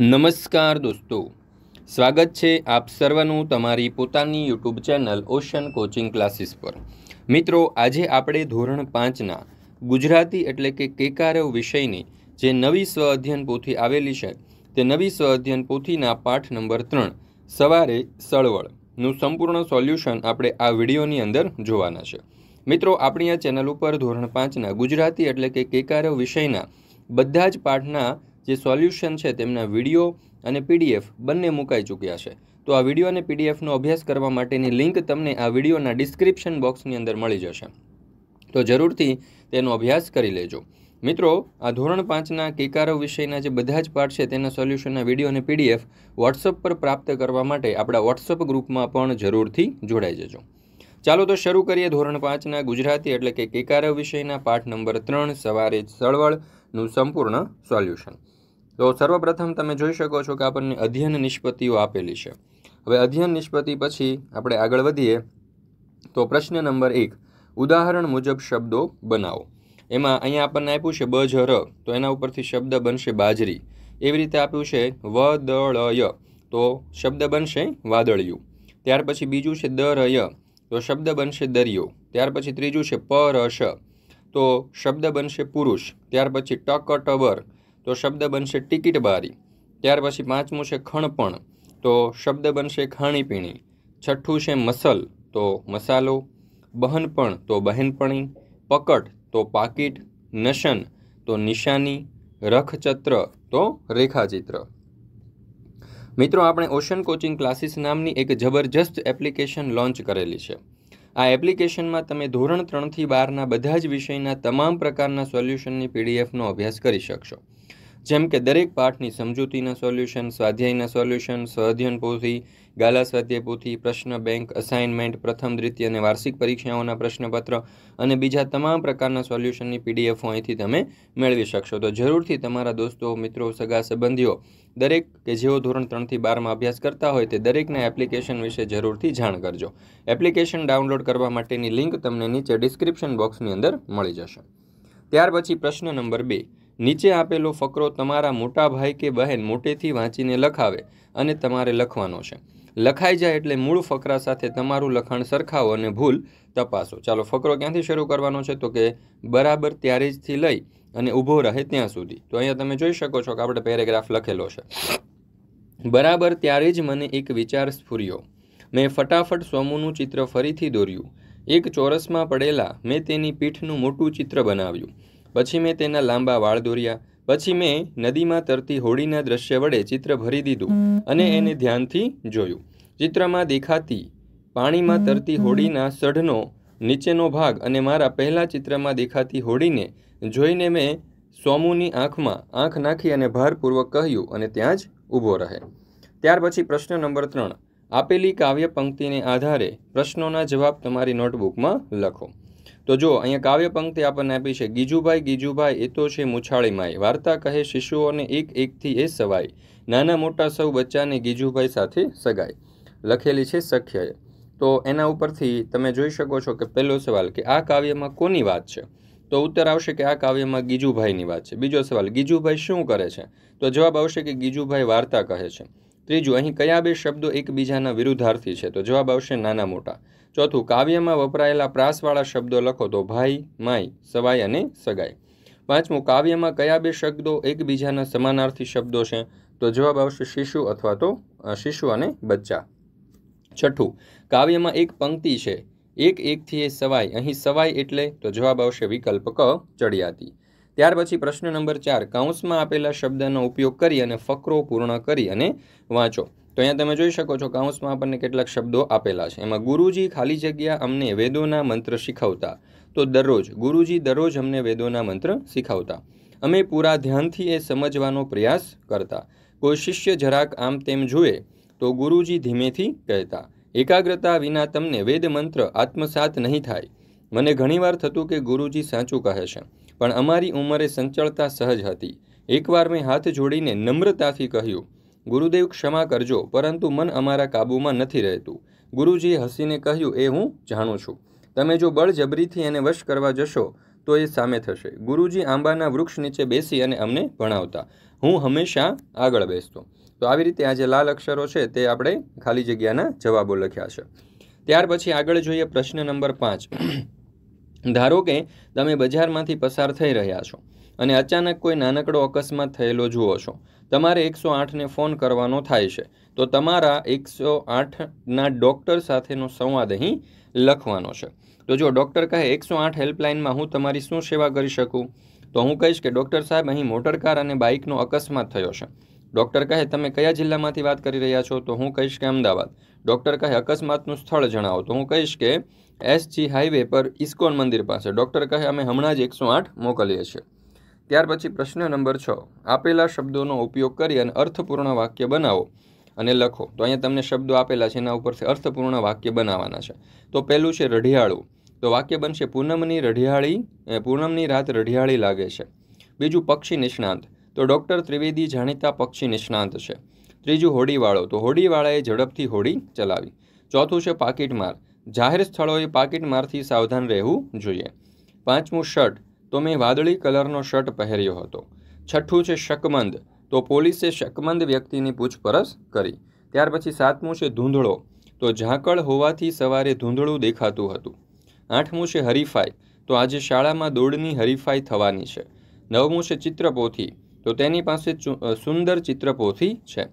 નમસ્કાર દોસ્તો સ્વાગત છે આપ સર્વનું તમારી પોતાની YouTube channel Ocean Coaching Classes પર મિત્રો આજે આપણે ધોરણ પાંચના ગુજરાતી એટલે કે કેકારવ વિષયની જે નવી સ્વ અધ્યયન પોથી આવેલી છે તે નવી સ્વ અધ્યયન પોથીના પાઠ નંબર ત્રણ સવારે સળવળનું સંપૂર્ણ સોલ્યુશન આપણે આ વિડીયોની અંદર જોવાના છે મિત્રો આપણી આ ચેનલ ઉપર ધોરણ પાંચના ગુજરાતી એટલે કે કેકારવ વિષયના બધા જ પાઠના જે સોલ્યુશન છે તેમના વિડીયો અને પીડીએફ બંને મુકાઈ ચૂક્યા છે તો આ વિડીયો અને પીડીએફનો અભ્યાસ કરવા માટેની લિંક તમને આ વિડીયોના ડિસ્ક્રિપ્શન બોક્સની અંદર મળી જશે તો જરૂરથી તેનો અભ્યાસ કરી લેજો મિત્રો આ ધોરણ પાંચના કિકારો વિષયના જે બધા જ પાઠ છે તેના સોલ્યુશનના વિડીયો અને પીડીએફ વોટ્સઅપ પર પ્રાપ્ત કરવા માટે આપણા વોટ્સઅપ ગ્રુપમાં પણ જરૂરથી જોડાઈ જજો ચાલો તો શરૂ કરીએ ધોરણ પાંચના ગુજરાતી એટલે કે કિકારવ વિષયના પાઠ નંબર ત્રણ સવારે ચળવળનું સંપૂર્ણ સોલ્યુશન તો સર્વપ્રથમ તમે જોઈ શકો છો કે આપણને અધ્યયન નિષ્પત્તિઓ આપેલી છે હવે અધ્યયન નિષ્પત્તિ પછી આપણે આગળ વધીએ તો પ્રશ્ન નંબર એક ઉદાહરણ મુજબ શબ્દો બનાવો એમાં અહીંયા આપણને આપ્યું છે બ જ ર તો એના ઉપરથી શબ્દ બનશે બાજરી એવી રીતે આપ્યું છે વ દ ય તો શબ્દ બનશે વાદળિયું ત્યાર પછી બીજું છે દ ય તો શબ્દ બનશે દરિયો ત્યાર પછી ત્રીજું છે પ શ તો શબ્દ બનશે પુરુષ ત્યાર પછી ટક ટબર તો શબ્દ બનશે બારી ત્યાર પછી પાંચમું છે ખણપણ તો શબ્દ બનશે ખાણીપીણી છઠ્ઠું છે મસલ તો મસાલો બહનપણ તો બહેનપણી પકટ તો પાકીટ નશન તો નિશાની રખચત્ર તો રેખાચિત્ર મિત્રો આપણે ઓશન કોચિંગ ક્લાસીસ નામની એક જબરજસ્ત એપ્લિકેશન લોન્ચ કરેલી છે આ એપ્લિકેશનમાં તમે ધોરણ ત્રણથી બારના બધા જ વિષયના તમામ પ્રકારના સોલ્યુશનની પીડીએફનો અભ્યાસ કરી શકશો જેમ કે દરેક પાઠની સમજૂતીના સોલ્યુશન સ્વાધ્યાયના સોલ્યુશન સ્વાધ્યન પોથી ગાલા સ્વાધ્યાય પોથી પ્રશ્ન બેંક અસાઇનમેન્ટ પ્રથમ દ્વિતીય અને વાર્ષિક પરીક્ષાઓના પ્રશ્નપત્ર અને બીજા તમામ પ્રકારના સોલ્યુશનની પીડીએફ અહીંથી તમે મેળવી શકશો તો જરૂરથી તમારા દોસ્તો મિત્રો સગા સંબંધીઓ દરેક કે જેઓ ધોરણ ત્રણથી બારમાં અભ્યાસ કરતા હોય તે દરેકના એપ્લિકેશન વિશે જરૂરથી જાણ કરજો એપ્લિકેશન ડાઉનલોડ કરવા માટેની લિંક તમને નીચે ડિસ્ક્રિપ્શન બોક્સની અંદર મળી જશે ત્યાર પછી પ્રશ્ન નંબર બે નીચે આપેલો ફકરો તમારા મોટા ભાઈ કે બહેન મોટેથી વાંચીને લખાવે અને તમારે લખવાનો છે લખાઈ જાય એટલે મૂળ ફકરા સાથે તમારું લખાણ સરખાવો અને ભૂલ તપાસો ચાલો ફકરો ક્યાંથી શરૂ કરવાનો છે તો કે બરાબર ત્યારે જથી લઈ અને ઊભો રહે ત્યાં સુધી તો અહીંયા તમે જોઈ શકો છો કે આપણે પેરેગ્રાફ લખેલો છે બરાબર ત્યારે જ મને એક વિચાર સ્ફૂર્યો મેં ફટાફટ સોમુનું ચિત્ર ફરીથી દોર્યું એક ચોરસમાં પડેલા મેં તેની પીઠનું મોટું ચિત્ર બનાવ્યું પછી મેં તેના લાંબા વાળ દોર્યા પછી મેં નદીમાં તરતી હોડીના દ્રશ્ય વડે ચિત્ર ભરી દીધું અને એને ધ્યાનથી જોયું ચિત્રમાં દેખાતી પાણીમાં તરતી હોડીના સઢનો નીચેનો ભાગ અને મારા પહેલા ચિત્રમાં દેખાતી હોડીને જોઈને મેં સોમુની આંખમાં આંખ નાખી અને ભારપૂર્વક કહ્યું અને ત્યાં જ ઊભો રહે ત્યાર પછી પ્રશ્ન નંબર ત્રણ આપેલી કાવ્ય પંક્તિને આધારે પ્રશ્નોના જવાબ તમારી નોટબુકમાં લખો તો જો અહીંયા કાવ્ય પંક્તિ આપણને આપી છે ગીજુભાઈ ગીજુભાઈ એ તો છે મુછાળી માય વાર્તા કહે શિશુઓને એક એકથી એ સવાય નાના મોટા સૌ બચ્ચાને ગીજુભાઈ સાથે સગાય લખેલી છે સખ્યએ તો એના ઉપરથી તમે જોઈ શકો છો કે પહેલો સવાલ કે આ કાવ્યમાં કોની વાત છે તો ઉત્તર આવશે કે આ કાવ્યમાં ગીજુભાઈની વાત છે બીજો સવાલ ગીજુભાઈ શું કરે છે તો જવાબ આવશે કે ગીજુભાઈ વાર્તા કહે છે ત્રીજું અહીં કયા બે શબ્દો એકબીજાના વિરુદ્ધાર્થી છે તો જવાબ આવશે નાના મોટા ચોથું કાવ્યમાં વપરાયેલા પ્રાસવાળા શબ્દો લખો તો ભાઈ માય સવાય અને સગાઈ પાંચમું કાવ્યમાં કયા બે શબ્દો એકબીજાના સમાનાર્થી શબ્દો છે તો જવાબ આવશે શિશુ અથવા તો શિશુ અને બચ્ચા છઠ્ઠું કાવ્યમાં એક પંક્તિ છે એક એકથી એ સવાય અહીં સવાય એટલે તો જવાબ આવશે વિકલ્પ ક ચડિયાતી ત્યાર પછી પ્રશ્ન નંબર ચાર કાઉન્સમાં આપેલા શબ્દનો ઉપયોગ કરી અને ફકરો પૂર્ણ કરી અને વાંચો તો અહીંયા તમે જોઈ શકો છો કાઉન્સમાં આપણને કેટલાક શબ્દો આપેલા છે એમાં ગુરુજી ખાલી જગ્યા અમને વેદોના મંત્ર શીખવતા તો દરરોજ ગુરુજી દરરોજ અમને વેદોના મંત્ર શીખવતા અમે પૂરા ધ્યાનથી એ સમજવાનો પ્રયાસ કરતા કોઈ શિષ્ય જરાક આમ તેમ જુએ તો ગુરુજી ધીમેથી કહેતા એકાગ્રતા વિના તમને વેદ મંત્ર આત્મસાત નહીં થાય મને ઘણીવાર થતું કે ગુરુજી સાચું કહે છે પણ અમારી ઉંમરે સંચળતા સહજ હતી એકવાર મેં હાથ જોડીને નમ્રતાથી કહ્યું ગુરુદેવ ક્ષમા કરજો પરંતુ મન અમારા કાબૂમાં નથી રહેતું ગુરુજીએ હસીને કહ્યું એ હું જાણું છું તમે જો બળજબરીથી એને વશ કરવા જશો તો એ સામે થશે ગુરુજી આંબાના વૃક્ષ નીચે બેસી અને અમને ભણાવતા હું હંમેશા આગળ બેસતો તો આવી રીતે આ જે લાલ અક્ષરો છે તે આપણે ખાલી જગ્યાના જવાબો લખ્યા છે ત્યાર પછી આગળ જોઈએ પ્રશ્ન નંબર પાંચ ધારો કે તમે બજારમાંથી પસાર થઈ રહ્યા છો અને અચાનક કોઈ નાનકડો અકસ્માત થયેલો જુઓ છો તમારે એકસો આઠને ફોન કરવાનો થાય છે તો તમારા એકસો આઠના ડૉક્ટર સાથેનો સંવાદ અહીં લખવાનો છે તો જો ડૉક્ટર કહે એકસો આઠ હેલ્પલાઇનમાં હું તમારી શું સેવા કરી શકું તો હું કહીશ કે ડૉક્ટર સાહેબ અહીં મોટરકાર અને બાઇકનો અકસ્માત થયો છે ડૉક્ટર કહે તમે કયા જિલ્લામાંથી વાત કરી રહ્યા છો તો હું કહીશ કે અમદાવાદ ડૉક્ટર કહે અકસ્માતનું સ્થળ જણાવો તો હું કહીશ કે એસજી હાઈવે પર ઇસ્કોન મંદિર પાસે ડૉક્ટર કહે અમે હમણાં જ એકસો આઠ મોકલીએ છીએ ત્યાર પછી પ્રશ્ન નંબર છ આપેલા શબ્દોનો ઉપયોગ કરી અને અર્થપૂર્ણ વાક્ય બનાવો અને લખો તો અહીંયા તમને શબ્દો આપેલા છે એના ઉપરથી અર્થપૂર્ણ વાક્ય બનાવવાના છે તો પહેલું છે રઢિયાળું તો વાક્ય બનશે પૂનમની રઢિયાળી પૂનમની રાત રઢિયાળી લાગે છે બીજું પક્ષી નિષ્ણાંત તો ડૉક્ટર ત્રિવેદી જાણીતા પક્ષી નિષ્ણાંત છે ત્રીજું હોડીવાળો તો હોડીવાળાએ ઝડપથી હોડી ચલાવી ચોથું છે પાકીટમાર જાહેર સ્થળોએ પાકીટમારથી સાવધાન રહેવું જોઈએ પાંચમું શર્ટ તો મેં વાદળી કલરનો શર્ટ પહેર્યો હતો છઠ્ઠું છે શકમંદ તો પોલીસે શકમંદ વ્યક્તિની પૂછપરછ કરી ત્યાર પછી સાતમું છે ધૂંધળો તો ઝાંકળ હોવાથી સવારે ધૂંધળું દેખાતું હતું આઠમું છે હરીફાઈ તો આજે શાળામાં દોડની હરીફાઈ થવાની છે નવમું છે ચિત્રપોથી તો તેની પાસે સુંદર ચિત્રપોથી છે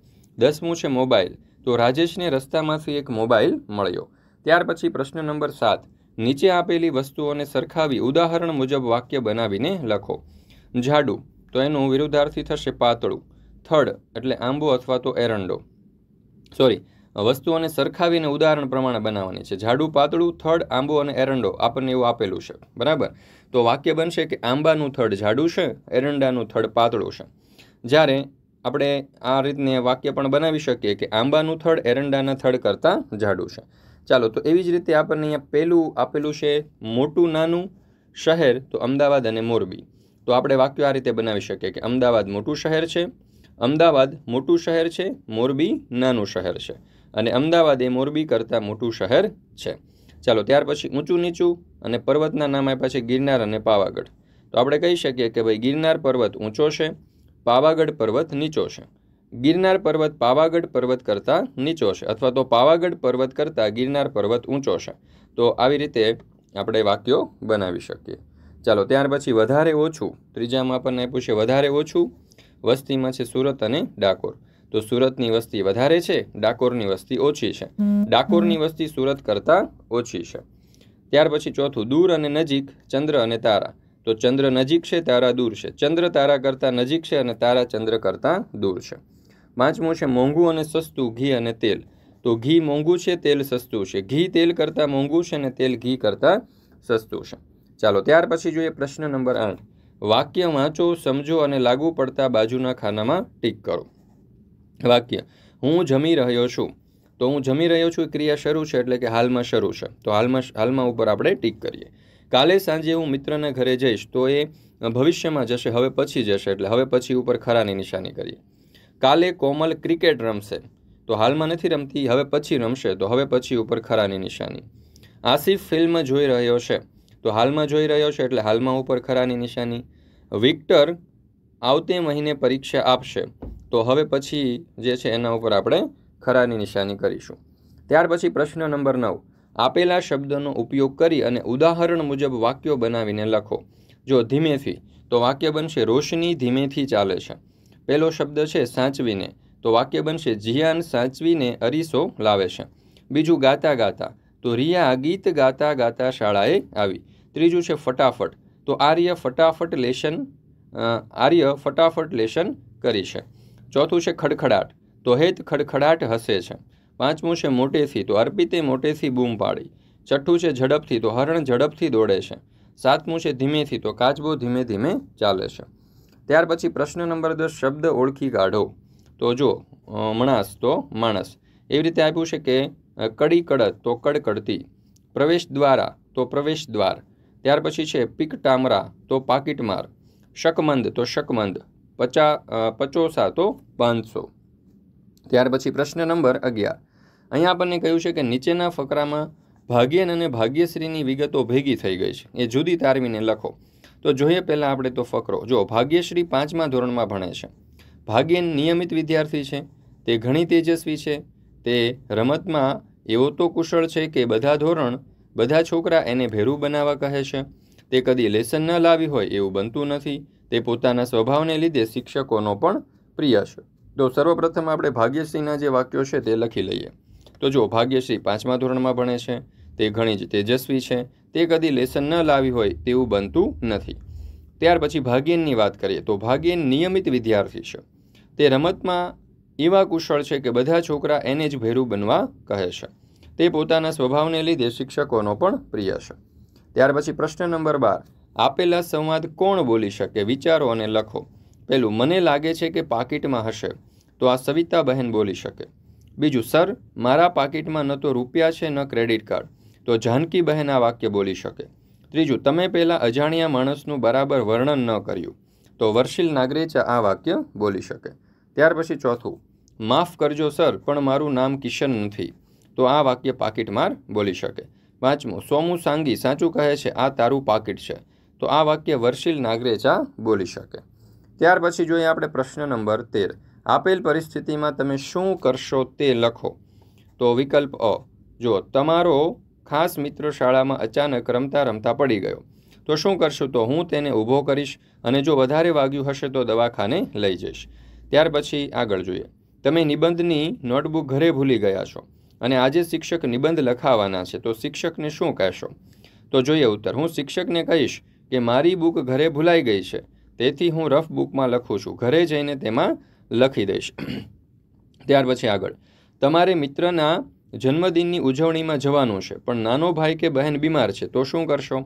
દસમું છે મોબાઈલ તો રાજેશને રસ્તામાંથી એક મોબાઈલ મળ્યો ત્યાર પછી પ્રશ્ન નંબર સાત નીચે આપેલી વસ્તુઓને સરખાવી ઉદાહરણ મુજબ વાક્ય બનાવીને લખો જાડું તો એનું વિરુદ્ધાર્થી થશે પાતળું થડ એટલે આંબો અથવા તો એરંડો સોરી વસ્તુઓને સરખાવીને ઉદાહરણ પ્રમાણે બનાવવાની છે જાડું પાતળું થડ આંબો અને એરંડો આપણને એવું આપેલું છે બરાબર તો વાક્ય બનશે કે આંબાનું થડ જાડું છે એરંડાનું થડ પાતળું છે જ્યારે આપણે આ રીતને વાક્ય પણ બનાવી શકીએ કે આંબાનું થડ એરંડાના થડ કરતાં જાડું છે ચાલો તો એવી જ રીતે આપણને અહીંયા પહેલું આપેલું છે મોટું નાનું શહેર તો અમદાવાદ અને મોરબી તો આપણે વાક્યો આ રીતે બનાવી શકીએ કે અમદાવાદ મોટું શહેર છે અમદાવાદ મોટું શહેર છે મોરબી નાનું શહેર છે અને અમદાવાદ એ મોરબી કરતાં મોટું શહેર છે ચાલો ત્યાર પછી ઊંચું નીચું અને પર્વતના નામ આપ્યા છે ગિરનાર અને પાવાગઢ તો આપણે કહી શકીએ કે ભાઈ ગિરનાર પર્વત ઊંચો છે પાવાગઢ પર્વત નીચો છે ગિરનાર પર્વત પાવાગઢ પર્વત કરતાં નીચો છે અથવા તો પાવાગઢ પર્વત કરતાં ગિરનાર પર્વત ઊંચો છે તો આવી રીતે આપણે વાક્યો બનાવી શકીએ ચાલો ત્યાર પછી વધારે ઓછું ત્રીજામાં આપણને આપ્યું છે વધારે ઓછું વસ્તીમાં છે સુરત અને ડાકોર તો સુરતની વસ્તી વધારે છે ડાકોરની વસ્તી ઓછી છે ડાકોરની વસ્તી સુરત કરતાં ઓછી છે ત્યાર પછી ચોથું દૂર અને નજીક ચંદ્ર અને તારા તો ચંદ્ર નજીક છે તારા દૂર છે ચંદ્ર તારા કરતાં નજીક છે અને તારા ચંદ્ર કરતાં દૂર છે પાંચમું છે મોંઘું અને સસ્તું ઘી અને તેલ તો ઘી મોંઘું છે તેલ સસ્તું છે ઘી તેલ કરતાં મોંઘું છે અને તેલ ઘી કરતાં સસ્તું છે ચાલો ત્યાર પછી જોઈએ પ્રશ્ન નંબર આઠ વાક્ય વાંચો સમજો અને લાગુ પડતા બાજુના ખાનામાં ટીક કરો વાક્ય હું જમી રહ્યો છું તો હું જમી રહ્યો છું ક્રિયા શરૂ છે એટલે કે હાલમાં શરૂ છે તો હાલમાં હાલમાં ઉપર આપણે ટીક કરીએ કાલે સાંજે હું મિત્રના ઘરે જઈશ તો એ ભવિષ્યમાં જશે હવે પછી જશે એટલે હવે પછી ઉપર ખરાની નિશાની કરીએ કાલે કોમલ ક્રિકેટ રમશે તો હાલમાં નથી રમતી હવે પછી રમશે તો હવે પછી ઉપર ખરાની નિશાની આસિફ ફિલ્મ જોઈ રહ્યો છે તો હાલમાં જોઈ રહ્યો છે એટલે હાલમાં ઉપર ખરાની નિશાની વિક્ટર આવતે મહિને પરીક્ષા આપશે તો હવે પછી જે છે એના ઉપર આપણે ખરાની નિશાની કરીશું ત્યાર પછી પ્રશ્ન નંબર નવ આપેલા શબ્દનો ઉપયોગ કરી અને ઉદાહરણ મુજબ વાક્યો બનાવીને લખો જો ધીમેથી તો વાક્ય બનશે રોશની ધીમેથી ચાલે છે પહેલો શબ્દ છે સાચવીને તો વાક્ય બનશે જિયાન સાચવીને અરીસો લાવે છે બીજું ગાતા ગાતા તો રિયા ગીત ગાતા ગાતા શાળાએ આવી ત્રીજું છે ફટાફટ તો આર્ય ફટાફટ લેશન આર્ય ફટાફટ લેશન કરી છે ચોથું છે ખડખડાટ તો હેત ખડખડાટ હસે છે પાંચમું છે મોટેથી તો અર્પિતે મોટેથી બૂમ પાડી છઠ્ઠું છે ઝડપથી તો હરણ ઝડપથી દોડે છે સાતમું છે ધીમેથી તો કાચબો ધીમે ધીમે ચાલે છે ત્યાર પછી પ્રશ્ન નંબર દસ શબ્દ ઓળખી કાઢો તો જો મણાસ તો માણસ એવી રીતે આપ્યું છે કે કડી કડત તો કડકડતી પ્રવેશ દ્વારા તો પ્રવેશ દ્વાર ત્યાર પછી છે પીક ટામરા તો પાકીટમાર શકમંદ તો શકમંદ પચા પચોસા તો પાંચસો ત્યાર પછી પ્રશ્ન નંબર અગિયાર અહીંયા આપણને કહ્યું છે કે નીચેના ફકરામાં ભાગ્યન અને ભાગ્યશ્રીની વિગતો ભેગી થઈ ગઈ છે એ જુદી તારવીને લખો તો જોઈએ પહેલાં આપણે તો ફકરો જો ભાગ્યશ્રી પાંચમા ધોરણમાં ભણે છે ભાગ્યન નિયમિત વિદ્યાર્થી છે તે ઘણી તેજસ્વી છે તે રમતમાં એવો તો કુશળ છે કે બધા ધોરણ બધા છોકરા એને ભેરું બનાવવા કહે છે તે કદી લેસન ન લાવી હોય એવું બનતું નથી તે પોતાના સ્વભાવને લીધે શિક્ષકોનો પણ પ્રિય છે તો સર્વપ્રથમ આપણે ભાગ્યશ્રીના જે વાક્યો છે તે લખી લઈએ તો જો ભાગ્યશ્રી પાંચમા ધોરણમાં ભણે છે તે ઘણી જ તેજસ્વી છે તે કદી લેસન ન લાવી હોય તેવું બનતું નથી ત્યાર પછી ભાગ્યેનની વાત કરીએ તો ભાગ્યેન નિયમિત વિદ્યાર્થી છે તે રમતમાં એવા કુશળ છે કે બધા છોકરા એને જ ભેરું બનવા કહે છે તે પોતાના સ્વભાવને લીધે શિક્ષકોનો પણ પ્રિય છે ત્યાર પછી પ્રશ્ન નંબર બાર આપેલા સંવાદ કોણ બોલી શકે વિચારો અને લખો પેલું મને લાગે છે કે પાકીટમાં હશે તો આ સવિતા બહેન બોલી શકે બીજું સર મારા પાકીટમાં ન તો રૂપિયા છે ન ક્રેડિટ કાર્ડ તો જાનકી બહેન આ વાક્ય બોલી શકે ત્રીજું તમે પહેલાં અજાણ્યા માણસનું બરાબર વર્ણન ન કર્યું તો વર્ષિલ નાગરેચા આ વાક્ય બોલી શકે ત્યાર પછી ચોથું માફ કરજો સર પણ મારું નામ કિશન નથી તો આ વાક્ય માર બોલી શકે પાંચમું સોમુ સાંગી સાચું કહે છે આ તારું પાકીટ છે તો આ વાક્ય વર્ષિલ નાગરેચા બોલી શકે ત્યાર પછી જોઈએ આપણે પ્રશ્ન નંબર તેર આપેલ પરિસ્થિતિમાં તમે શું કરશો તે લખો તો વિકલ્પ અ જો તમારો ખાસ મિત્ર શાળામાં અચાનક રમતા રમતા પડી ગયો તો શું કરશું તો હું તેને ઊભો કરીશ અને જો વધારે વાગ્યું હશે તો દવાખાને લઈ જઈશ ત્યાર પછી આગળ જોઈએ તમે નિબંધની નોટબુક ઘરે ભૂલી ગયા છો અને આજે શિક્ષક નિબંધ લખાવાના છે તો શિક્ષકને શું કહેશો તો જોઈએ ઉત્તર હું શિક્ષકને કહીશ કે મારી બુક ઘરે ભૂલાઈ ગઈ છે તેથી હું રફ બુકમાં લખું છું ઘરે જઈને તેમાં લખી દઈશ ત્યાર પછી આગળ તમારે મિત્રના જન્મદિનની ઉજવણીમાં જવાનું છે પણ નાનો ભાઈ કે બહેન બીમાર છે તો શું કરશો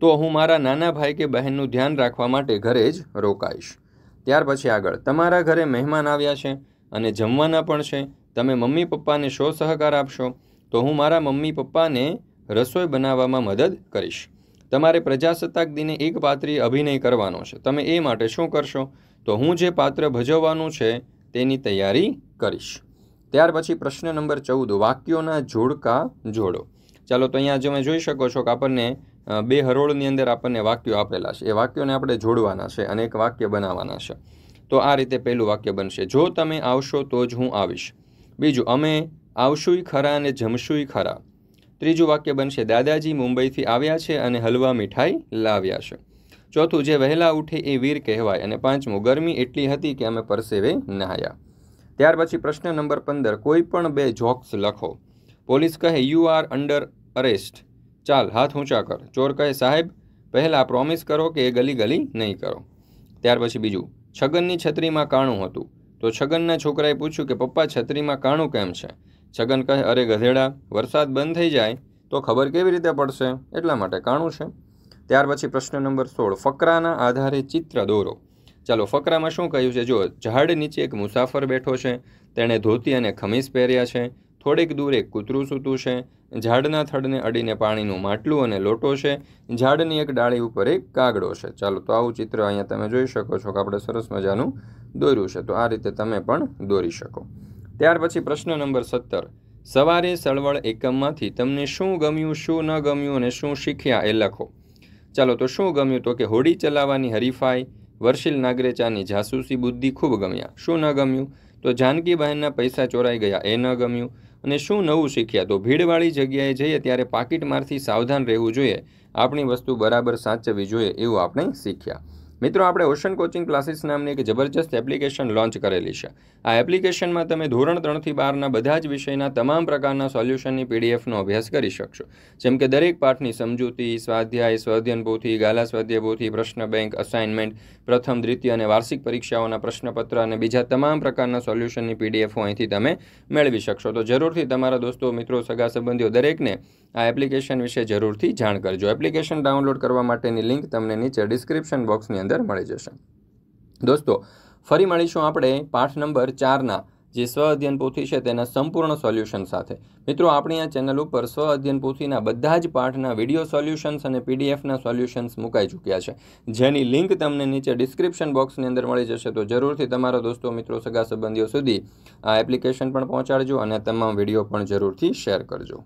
તો હું મારા નાના ભાઈ કે બહેનનું ધ્યાન રાખવા માટે ઘરે જ રોકાઈશ ત્યાર પછી આગળ તમારા ઘરે મહેમાન આવ્યા છે અને જમવાના પણ છે તમે મમ્મી પપ્પાને શો સહકાર આપશો તો હું મારા મમ્મી પપ્પાને રસોઈ બનાવવામાં મદદ કરીશ તમારે પ્રજાસત્તાક દિને એક પાત્રી અભિનય કરવાનો છે તમે એ માટે શું કરશો તો હું જે પાત્ર ભજવવાનું છે તેની તૈયારી કરીશ ત્યાર પછી પ્રશ્ન નંબર ચૌદ વાક્યોના જોડકા જોડો ચાલો તો અહીંયા તમે જોઈ શકો છો કે આપણને બે હરોળની અંદર આપણને વાક્યો આપેલા છે એ વાક્યોને આપણે જોડવાના છે અને એક વાક્ય બનાવવાના છે તો આ રીતે પહેલું વાક્ય બનશે જો તમે આવશો તો જ હું આવીશ બીજું અમે આવશુંય ખરા અને જમશુંય ખરા ત્રીજું વાક્ય બનશે દાદાજી મુંબઈથી આવ્યા છે અને હલવા મીઠાઈ લાવ્યા છે ચોથું જે વહેલા ઉઠે એ વીર કહેવાય અને પાંચમું ગરમી એટલી હતી કે અમે પરસેવે નહાયા ત્યાર પછી પ્રશ્ન નંબર પંદર કોઈ પણ બે જોક્સ લખો પોલીસ કહે યુ આર અંડર અરેસ્ટ ચાલ હાથ ઊંચા કર ચોર કહે સાહેબ પહેલાં પ્રોમિસ કરો કે એ ગલી ગલી નહીં કરો ત્યાર પછી બીજું છગનની છત્રીમાં કાણું હતું તો છગનના છોકરાએ પૂછ્યું કે પપ્પા છત્રીમાં કાણું કેમ છે છગન કહે અરે ગધેડા વરસાદ બંધ થઈ જાય તો ખબર કેવી રીતે પડશે એટલા માટે કાણું છે ત્યાર પછી પ્રશ્ન નંબર સોળ ફકરાના આધારે ચિત્ર દોરો ચાલો ફકરામાં શું કહ્યું છે જો ઝાડ નીચે એક મુસાફર બેઠો છે તેણે ધોતી અને ખમીસ પહેર્યા છે થોડીક દૂર એક કૂતરું સૂતું છે ઝાડના થડને અડીને પાણીનું માટલું અને લોટો છે ઝાડની એક ડાળી ઉપર એક કાગડો છે ચાલો તો આવું ચિત્ર અહીંયા તમે જોઈ શકો છો કે આપણે સરસ મજાનું દોર્યું છે તો આ રીતે તમે પણ દોરી શકો ત્યાર પછી પ્રશ્ન નંબર સત્તર સવારે સળવળ એકમમાંથી તમને શું ગમ્યું શું ન ગમ્યું અને શું શીખ્યા એ લખો ચાલો તો શું ગમ્યું તો કે હોડી ચલાવવાની હરીફાઈ વર્ષિલ નાગરેચાની જાસૂસી બુદ્ધિ ખૂબ ગમ્યા શું ન ગમ્યું તો જાનકીબહેનના પૈસા ચોરાઈ ગયા એ ન ગમ્યું અને શું નવું શીખ્યા તો ભીડવાળી જગ્યાએ જઈએ ત્યારે પાકીટમારથી સાવધાન રહેવું જોઈએ આપણી વસ્તુ બરાબર સાચવવી જોઈએ એવું આપણે શીખ્યા મિત્રો આપણે ઓશન કોચિંગ ક્લાસીસ નામની એક જબરજસ્ત એપ્લિકેશન લોન્ચ કરેલી છે આ એપ્લિકેશનમાં તમે ધોરણ ત્રણથી બારના બધા જ વિષયના તમામ પ્રકારના સોલ્યુશનની પીડીએફનો અભ્યાસ કરી શકશો જેમ કે દરેક પાઠની સમજૂતી સ્વાધ્યાય સ્વાધ્યન પોથી ગાલા સ્વાધ્યાય પોથી પ્રશ્ન બેંક અસાઇનમેન્ટ પ્રથમ દ્વિતીય અને વાર્ષિક પરીક્ષાઓના પ્રશ્નપત્ર અને બીજા તમામ પ્રકારના સોલ્યુશનની પીડીએફો અહીંથી તમે મેળવી શકશો તો જરૂરથી તમારા દોસ્તો મિત્રો સગા સંબંધીઓ દરેકને આ એપ્લિકેશન વિશે જરૂરથી જાણ કરજો એપ્લિકેશન ડાઉનલોડ કરવા માટેની લિંક તમને નીચે ડિસ્ક્રિપ્શન બોક્સની અંદર અંદર મળી જશે દોસ્તો ફરી મળીશું આપણે પાઠ નંબર ચારના જે સ્વ અધ્યયન પોથી છે તેના સંપૂર્ણ સોલ્યુશન સાથે મિત્રો આપણી આ ચેનલ ઉપર સ્વ અધ્યયન પોથીના બધા જ પાઠના વિડીયો સોલ્યુશન્સ અને પીડીએફના સોલ્યુશન્સ મુકાઈ ચૂક્યા છે જેની લિંક તમને નીચે ડિસ્ક્રિપ્શન બોક્સની અંદર મળી જશે તો જરૂરથી તમારા દોસ્તો મિત્રો સગા સંબંધીઓ સુધી આ એપ્લિકેશન પણ પહોંચાડજો અને તમામ વિડીયો પણ જરૂરથી શેર કરજો